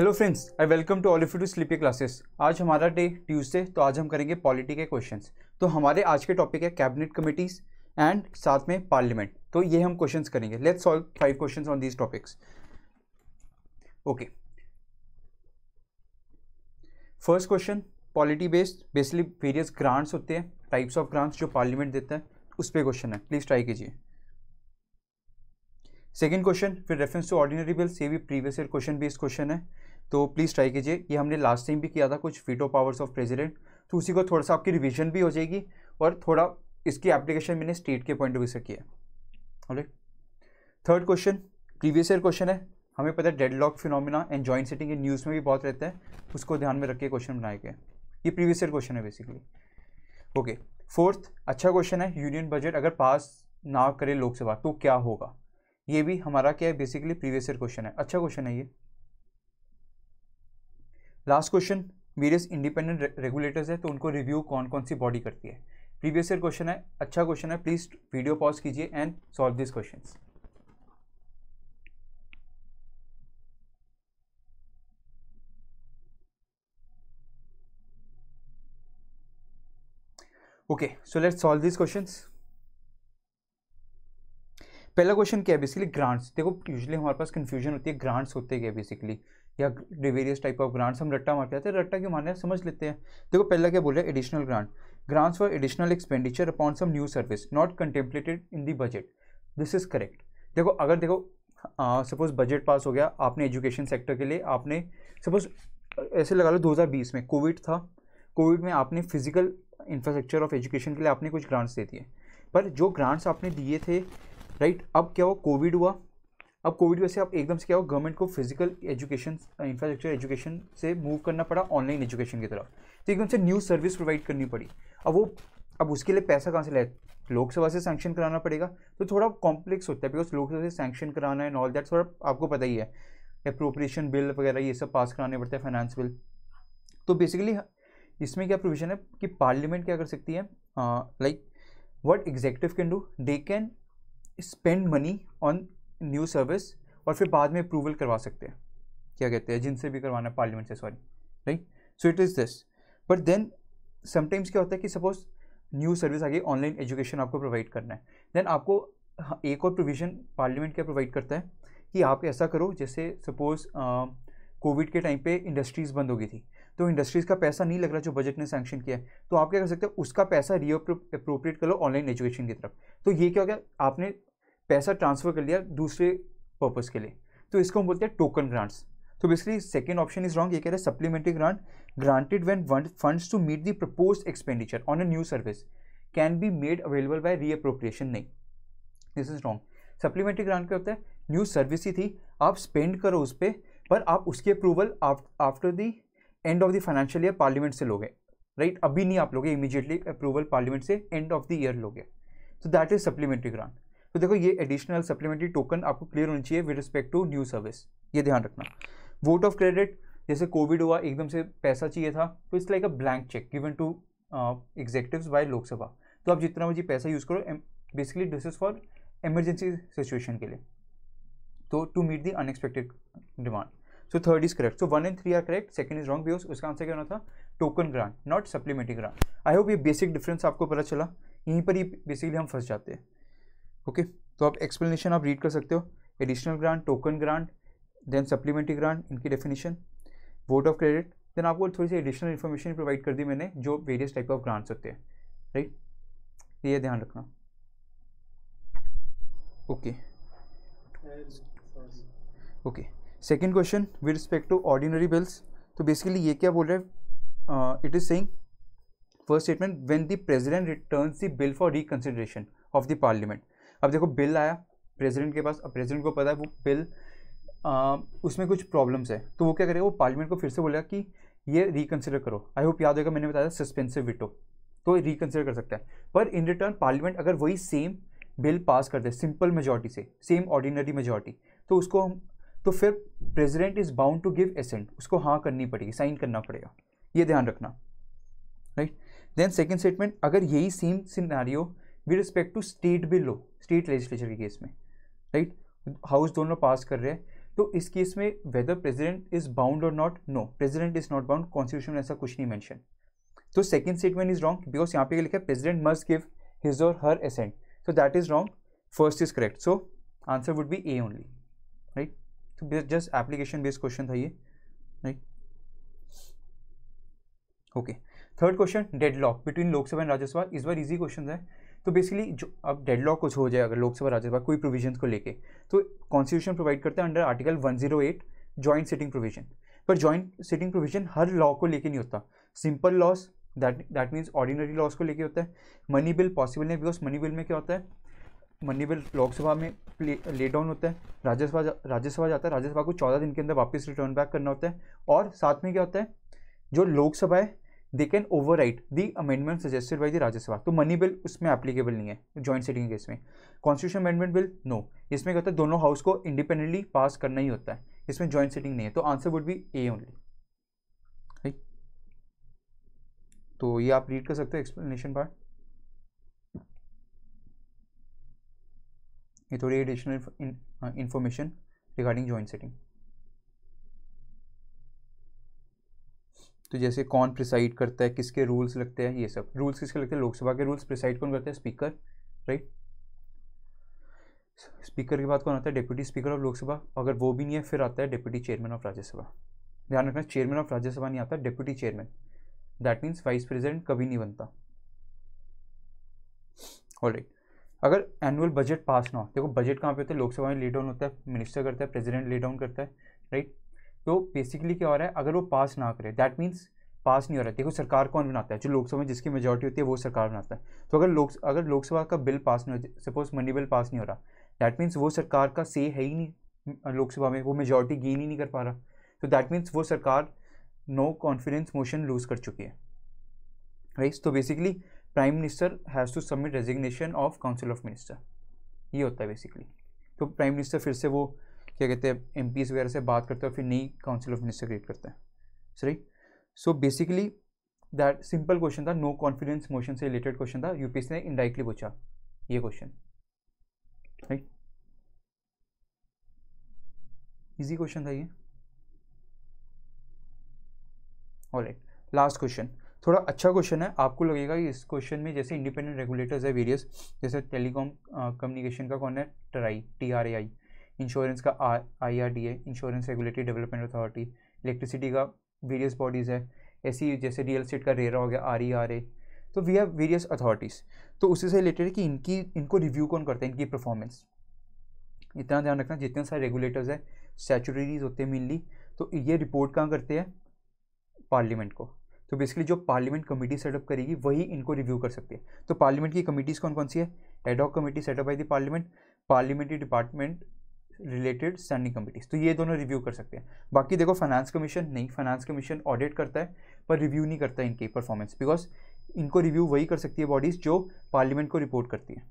Hello friends I welcome to all of you to sleepy classes आज हमारा day Tuesday तो आज हम करेंगे पॉलिटी के क्वेश्चंस तो हमारे आज के टॉपिक है कैबिनेट कमेटीज एंड साथ में पार्लियामेंट तो ये हम क्वेश्चंस करेंगे let's solve five questions on these topics okay first question polity based basically various grants होते हैं टाइप्स ऑफ ग्रांट्स जो पार्लियामेंट देता है उस पर क्वेश्चन है प्लीज़ ट्राई कीजिए सेकेंड क्वेश्चन फिर रेफरेंस टू ऑर्डिनरी बिल्स ये भी previous year question based question है तो प्लीज़ ट्राई कीजिए ये हमने लास्ट टाइम भी किया था कुछ फीटो पावर्स ऑफ प्रेजिडेंट तो उसी को थोड़ा सा आपकी रिविजन भी हो जाएगी और थोड़ा इसकी एप्लीकेशन मैंने स्टेट के पॉइंट ऑफ व्यू से किया है third question previous year question है हमें पता है deadlock phenomena and joint sitting news में भी बहुत रहता है उसको ध्यान में रख के क्वेश्चन बनाए गए ये प्रीवियस ईयर क्वेश्चन है बेसिकली ओके फोर्थ अच्छा क्वेश्चन है यूनियन बजट अगर पास ना करे लोकसभा तो क्या होगा ये भी हमारा क्या है बेसिकली प्रीवियस ईयर क्वेश्चन है अच्छा क्वेश्चन है ये last question various independent regulators है तो उनको रिव्यू कौन कौन सी बॉडी करती है प्रीवियस ईयर क्वेश्चन है अच्छा क्वेश्चन है प्लीज़ वीडियो पॉज कीजिए and solve this question okay so let's solve this question पहला क्वेश्चन क्या है बेसिकली ग्रांट्स देखो यूजली हमारे पास कन्फ्यूजन होती है ग्रांट्स होते क्या बेसिकली या वेरियस टाइप ऑफ ग्रांट्स हम रट्टा मारते हैं तो रट्टा के मारना समझ लेते हैं देखो पहला क्या बोल रहे हैं additional grant grants for additional expenditure upon some new service not contemplated in the budget this is correct देखो अगर देखो सपोज बजट पास हो गया आपने एजुकेशन सेक्टर के लिए आपने सपोज ऐसे लगा लो 2020 में कोविड था कोविड में आपने फिजिकल इंफ्रास्ट्रक्चर ऑफ एजुकेशन के लिए आपने कुछ ग्रांट्स दे दिए पर जो ग्रांट्स आपने दिए थे राइट अब क्या हुआ कोविड हुआ अब कोविड वैसे अब एकदम से क्या हुआ गवर्नमेंट को फिजिकल एजुकेशन इंफ्रास्ट्रक्चर एजुकेशन से मूव करना पड़ा ऑनलाइन एजुकेशन की तरफ तो एकदम से न्यू सर्विस प्रोवाइड करनी पड़ी अब वो अब उसके लिए पैसा कहाँ से लाए लोकसभा से सैंक्शन कराना पड़ेगा तो थोड़ा कॉम्प्लेक्स होता है बिकॉज लोकसभा से सैंक्शन कराना एंड ऑल दैट थोड़ा आपको पता ही है अप्रोप्रिएशन बिल वगैरह ये सब पास कराने पड़ते हैं फाइनेंस बिल तो बेसिकली इसमें क्या प्रोविजन है कि पार्लियामेंट क्या कर सकती है like what executive can do they can spend money on new service और फिर बाद में अप्रूवल करवा सकते हैं क्या कहते हैं जिनसे भी करवाना पार्लियामेंट से sorry right so it is this but then sometimes क्या होता है कि सपोज न्यू सर्विस आगे ऑनलाइन एजुकेशन आपको प्रोवाइड करना है देन आपको हाँ, एक और प्रोविज़न पार्लियामेंट क्या प्रोवाइड करता है कि आप ऐसा करो जैसे सपोज कोविड के टाइम पे इंडस्ट्रीज़ बंद हो गई थी तो इंडस्ट्रीज़ का पैसा नहीं लग रहा जो बजट ने सेंक्शन किया है तो आप क्या कर सकते हो उसका पैसा रीअप्रोप्रिएट कर लो ऑनलाइन एजुकेशन की तरफ तो ये क्या हो गया आपने पैसा ट्रांसफ़र कर लिया दूसरे पर्पज़ के लिए तो इसको हम बोलते हैं टोकन ग्रांट्स तो basically second option is wrong ये कह रहे है supplementary grant granted when funds to meet the propose expenditure on a new service can be made available by reappropriation नहीं this is wrong supplementary grant क्या होता है new service ही थी आप स्पेंड करो उस पर पर आप उसकी approval after the end of the financial year parliament से लोगे राइट right? अभी नहीं आप लोगे इमीजिएटली अप्रूवल पार्लियामेंट से एंड ऑफ द ईयर लोगे तो दैट इज सप्लीमेंट्री ग्रांट तो देखो ये एडिशनल सप्लीमेंट्री टोकन आपको क्लियर होनी चाहिए with respect to new service ये ध्यान रखना वोट ऑफ क्रेडिट जैसे कोविड हुआ एकदम से पैसा चाहिए था तो it's like a blank check given to executive by Lok Sabha तो आप जितना मर्जी पैसा यूज़ करो basically this is for emergency situation के लिए तो to meet the unexpected demand so third is correct so one and three are correct second is wrong because उसका आंसर क्या होना था token grant not supplementary grant I hope ये basic difference आपको पता चला यहीं पर ही बेसिकली हम फंस जाते हैं ओके तो आप एक्सप्लेनेशन आप रीड कर सकते हो additional grant token grant then supplementary grant इनकी definition vote of credit then आपको थोड़ी सी एडिशनल इन्फॉर्मेशन प्रोवाइड कर दी मैंने जो वेरियस टाइप ऑफ ग्रांट्स होते हैं राइट ये ध्यान रखना okay okay second question with respect to ordinary bills तो बेसिकली ये क्या बोल रहे हैं it is saying first statement when the president returns the bill for reconsideration of the parliament अब देखो बिल आया प्रेसिडेंट के पास अब प्रेसिडेंट को पता है वो बिल आ, उसमें कुछ प्रॉब्लम्स है तो वो क्या करेगा वो पार्लियामेंट को फिर से बोलेगा कि ये रिकन्सिडर करो आई होप याद होगा मैंने बताया सस्पेंसिव विटो तो रिकन्सिडर कर सकता है पर इन रिटर्न पार्लियामेंट अगर वही सेम बिल पास कर दे सिंपल मेजोरिटी से सेम ऑर्डिनरी मेजोरिटी तो उसको हम तो फिर president is bound to give assent उसको हाँ करनी पड़ेगी साइन करना पड़ेगा ये ध्यान रखना राइट देन सेकेंड स्टेटमेंट अगर यही same scenario with respect to state bill लो स्टेट लेजिस्लेचर के केस में राइट हाउस दोनों पास कर रहे हैं तो इस केस में whether president is bound or not no president is not bound constitution में ऐसा कुछ नहीं मैंशन तो second statement is wrong because यहाँ पे लिखा है president must give his or her assent so that is wrong first is correct so answer would be A only right तो जस्ट एप्लीकेशन बेस्ड क्वेश्चन था ये right okay third question deadlock between Lok Sabha and Rajya Sabha इस बार easy question है तो basically जो अब dead law कुछ हो जाए अगर लोकसभा राज्यसभा कोई प्रोविजन को लेके तो कॉन्स्टिट्यूशन प्रोवाइड करता है under article 108 joint sitting provision पर ज्वाइंट सिटिंग प्रोविजन हर लॉ को लेके नहीं होता simple laws that that means ordinary laws को लेके होता है मनी बिल पॉसिबल नहीं बिकॉज मनी बिल में क्या होता है मनी बिल लोकसभा में ले डाउन होता है राज्यसभा राज्यसभा जाता है राज्यसभा को चौदह दिन के अंदर वापस रिटर्न बैक करना होता है और साथ में क्या होता है जो लोकसभा है they can right the amendment suggested by the Rajya Sabha तो मनी बिल उसमें एप्लीकेबल नहीं है ज्वाइंट सिटिंग केस में कॉन्स्टिट्यूशन अमेंडमेंट बिल नो इसमें कहता है दोनों हाउस को इंडिपेंडेंटली पास करना ही होता है इसमें ज्वाइंट सिटिंग नहीं है तो answer would be A only तो ये आप रीड कर सकते हो एक्सप्लेनेशन पार्ट ये थोड़ी additional information regarding joint sitting तो जैसे कौन प्रिसाइड करता है किसके रूल्स लगते हैं ये सब रूल्स किसके लगते हैं लोकसभा के रूल्स प्रिसाइड कौन करता है स्पीकर राइट स्पीकर के बाद कौन आता है डिप्यूटी स्पीकर ऑफ लोकसभा अगर वो भी नहीं है फिर आता है डिप्यूटी चेयरमैन ऑफ राज्यसभा ध्यान रखना चेयरमैन ऑफ राज्यसभा नहीं आता deputy chairman that means vice president कभी नहीं बनता ऑल राइट अगर एनुअल बजट पास ना हो देखो बजट कहाँ पे होता है लोकसभा में ले डाउन होता है मिनिस्टर करता है प्रेसिडेंट ले डाउन करता है राइट right? तो बेसिकली क्या हो रहा है अगर वो पास ना करे दैट मीन्स पास नहीं हो रहा है देखो सरकार कौन बनाता है जो लोकसभा में जिसकी मेजोरिटी होती है वो सरकार बनाता है तो अगर लोक अगर लोकसभा का बिल पास नहीं हो सपोज मंडी बिल पास नहीं हो रहा दैट मीन्स वो सरकार का से है ही नहीं लोकसभा में वो मेजोरिटी गेन ही नहीं कर पा रहा तो दैट मीन्स वो सरकार नो कॉन्फिडेंस मोशन लूज कर चुकी है राइट तो basically prime minister has to submit resignation of council of minister ये होता है बेसिकली तो प्राइम मिनिस्टर फिर से वो क्या कहते हैं एम वगैरह से बात करते हैं फिर नई काउंसिल ऑफ मिनिस्टर क्रिएट करते हैं सही so basically that simple question था नो कॉन्फिडेंस मोशन से रिलेटेड क्वेश्चन था यूपीएससी ने इनडायरेक्टली पूछा ये क्वेश्चन राइट इजी क्वेश्चन था ये और लास्ट क्वेश्चन थोड़ा अच्छा क्वेश्चन है आपको लगेगा कि इस क्वेश्चन में जैसे इंडिपेंडेंट रेगुलेटर्स है वेरियस जैसे टेलीकॉम कम्युनिकेशन का कौन है TRAI T R A I insurance का I R D A insurance regulatory development authority electricity का वेरियस बॉडीज़ है ऐसी जैसे रियल स्टेट का रेरा हो गया आर ई आर ए तो वी हैव वेरियस अथॉरिटीज़ तो उसी से रिलेटेड कि इनकी इनको रिव्यू कौन करता है इनकी परफॉर्मेंस इतना ध्यान रखना जितने सारे रेगुलेटर्स हैं स्टैचुटरीज होते हैं मेनली तो ये रिपोर्ट कहाँ करते हैं पार्लियामेंट को तो बेसिकली जो पार्लियामेंट कमेटी सेटअप करेगी वही इनको रिव्यू कर सकती है तो पार्लियामेंट की कमेटीज़ कौन कौन सी है ad hoc committee set up by the parliament parliamentary department related standing committees तो ये दोनों रिव्यू कर सकते हैं बाकी देखो फाइनेंस कमीशन नहीं फाइनेंस कमीशन ऑडिट करता है पर रिव्यू नहीं करता इनकी परफॉर्मेंस बिकॉज इनको रिव्यू वही कर सकती है बॉडीज़ जो पार्लियामेंट को रिपोर्ट करती है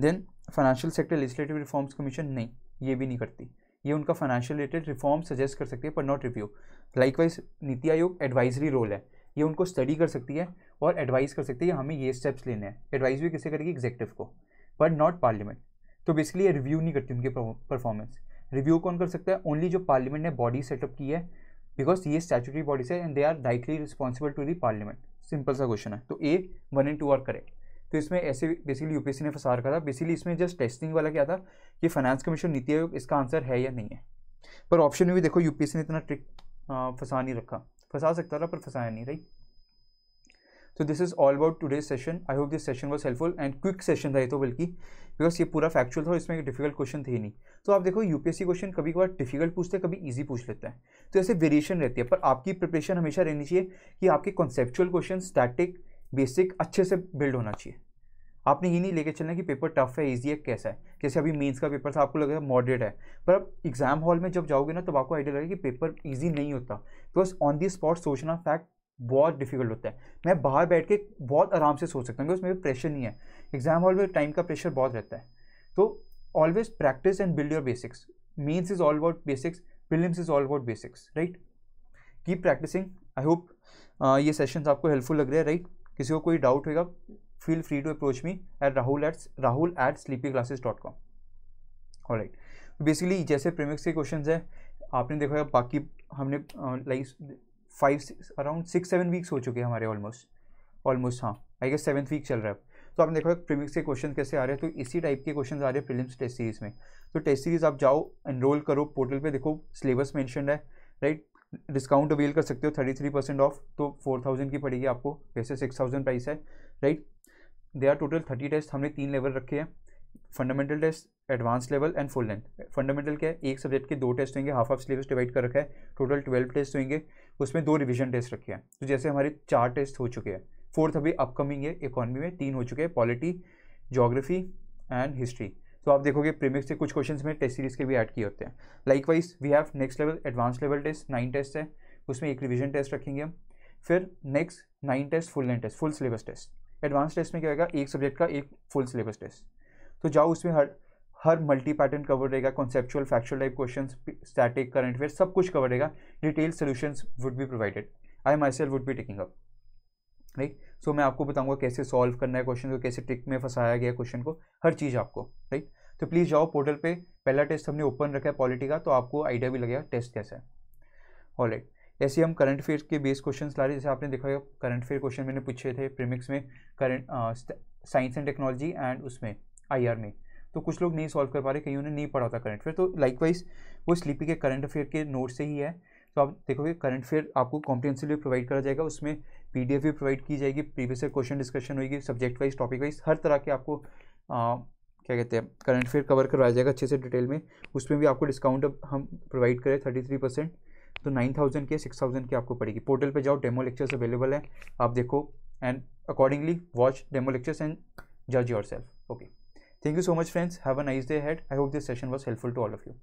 then financial sector legislative reforms commission नहीं ये भी नहीं करती ये उनका फाइनेंशियल रिलेटेड रिफॉर्म सजेस्ट कर सकती है पर नॉट रिव्यू लाइकवाइज नीति आयोग एडवाइजरी रोल है ये उनको स्टडी कर सकती है और एडवाइस कर सकती है हमें ये स्टेप्स लेने हैं एडवाइस भी किसे करेगी एग्जेक्टिव को बट नॉट पार्लियामेंट तो बेसिकली ये रिव्यू नहीं करती उनकी परफॉर्मेंस रिव्यू कौन कर सकता है ओनली जो पार्लियामेंट ने बॉडी सेटअप की है बिकॉज ये स्टैचुटरी बॉडीज है and they are directly responsible to the parliament simple सा क्वेश्चन है तो A one and two are correct तो इसमें ऐसे बेसिकली यूपीएससी ने फसा रखा था बेसिकली इसमें जस्ट टेस्टिंग वाला क्या था कि फाइनेंस कमीशन नीति आयोग इसका आंसर है या नहीं है पर ऑप्शन में भी देखो यूपीएससी ने इतना ट्रिक फंसा नहीं रखा फंसा सकता था पर फंसाया नहीं राइट तो this is all about today session I hope this session was helpful and quick session था ये तो बल्कि बिकॉज ये पूरा फैक्चुअल था और इसमें डिफिकल्ट क्वेश्चन थे नहीं तो आप देखो यूपीएससी क्वेश्चन कभी कभार डिफिकल्ट पूछते हैं कभी ईजी पूछ लेता है तो ऐसे वेरिएशन रहती है पर आपकी प्रिपरेशन हमेशा रहनी चाहिए कि आपके कॉन्सेप्चुअल क्वेश्चन स्टैटिक बेसिक अच्छे से बिल्ड होना चाहिए आपने ये नहीं लेके चलना कि पेपर टफ है ईजी है कैसा है जैसे अभी मेंस का पेपर था आपको है मॉडरेट है पर अब एग्जाम हॉल में जब जाओगे ना तब आपको आइडिया लगेगा कि पेपर ईजी नहीं होता बिकॉज ऑन दी स्पॉट सोचना फैक्ट बहुत डिफिकल्ट होता है मैं बाहर बैठ के बहुत आराम से सोच सकता हूँ उसमें भी प्रेशर नहीं है एग्जाम हॉल में टाइम का प्रेशर बहुत रहता है तो always practice and build your basics means is all about basics prelims is all about basics right keep practising I hope ये सेशंस आपको हेल्पफुल लग रहे हैं राइट right? किसी को कोई डाउट होगा feel free to approach me at Rahul at Rahul at sleepy classes dot com और राइट बेसिकली जैसे प्रेमिक्स के क्वेश्चन है आपने देखा बाकी हमने life uh, five around six seven weeks हो चुके हैं हमारे ऑलमोस्ट ऑलमोस्ट हाँ आई गेस सेवन्थ वीक चल रहा है तो आपने देखो प्रीमिक्स के क्वेश्चन कैसे आ रहे हैं तो इसी टाइप के क्वेश्चन आ रहे हैं प्रीलिम्स टेस्ट सीरीज में तो टेस्ट सीरीज आप जाओ एनरोल करो पोर्टल पे देखो सिलेबस मैंशन है राइट डिस्काउंट अवेल कर सकते हो थर्टी थ्री परसेंट ऑफ तो फोर थाउजेंड की पड़ेगी आपको वैसे सिक्स थाउजेंड प्राइस है right they are total thirty test हमने तीन लेवल रखे हैं fundamental test advance level and full length fundamental क्या है एक सब्जेक्ट के दो टेस्ट होंगे हाफ हाफ सिलेबस डिवाइड कर रखा है टोटल ट्वेल्व टेस्ट होंगे उसमें दो रिविजन टेस्ट रखे हैं तो जैसे हमारे चार टेस्ट हो चुके हैं फोर्थ अभी अपकमिंग है इकोनॉमी में तीन हो चुके हैं पॉलिटी जोग्राफी एंड हिस्ट्री तो आप देखोगे प्रीमिक्स के कुछ क्वेश्चंस में टेस्ट सीरीज के भी ऐड किए होते हैं likewise we have next level advance level test nine test है उसमें एक रिविजन टेस्ट रखेंगे हम फिर next nine test full length test full syllabus test advance test में क्या होगा एक सब्जेक्ट का एक फुल सिलेबस टेस्ट तो जाओ उसमें हर हर मल्टी पैटर्न कवर रहेगा conceptual factual type question static current affair सब कुछ कवर रहेगा detail solution would be provided I myself would be taking up right so मैं आपको बताऊंगा कैसे सॉल्व करना है क्वेश्चन को कैसे ट्रिक में फंसाया गया क्वेश्चन को हर चीज़ आपको राइट तो प्लीज़ जाओ पोर्टल पे पहला टेस्ट हमने ओपन रखा है पॉलिटी का तो आपको आइडिया भी लगेगा टेस्ट कैसा है ऑल राइट ऐसे हम करंट अफेयर के बेस क्वेश्चन ला रहे जैसे आपने देखा करंट अफेयर क्वेश्चन मैंने पूछे थे प्रीमिक्स में current science and technology and उसमें आई में तो कुछ लोग नहीं सॉल्व कर पा रहे कहीं उन्हें नहीं पढ़ा होता करंट अफेयर तो लाइकवाइज वो स्लीपी के करंट अफेयर के नोट से ही है तो आप देखोगे करंट अफेयर आपको कॉम्प्रिहेंसिवली प्रोवाइड करा जाएगा उसमें पी भी प्रोवाइड की जाएगी प्रीवियस ईयर क्वेश्चन डिस्कशन होगी सब्जेक्ट वाइज टॉपिक वाइज हर तरह के आपको आ, क्या कहते हैं करंट अफेयर कवर करवाया जाएगा अच्छे से डिटेल में उसमें भी आपको डिस्काउंट अब हम प्रोवाइड करें थर्टी थ्री परसेंट तो नाइन थाउजेंड के सिक्स थाउजेंड की आपको पड़ेगी पोर्टल पे जाओ डेमो लेक्चर्स अवेलेबल हैं आप देखो and accordingly watch demo lectures and जज yourself okay Thank you so much, friends. Have a nice day ahead. I hope this session was helpful to all of you.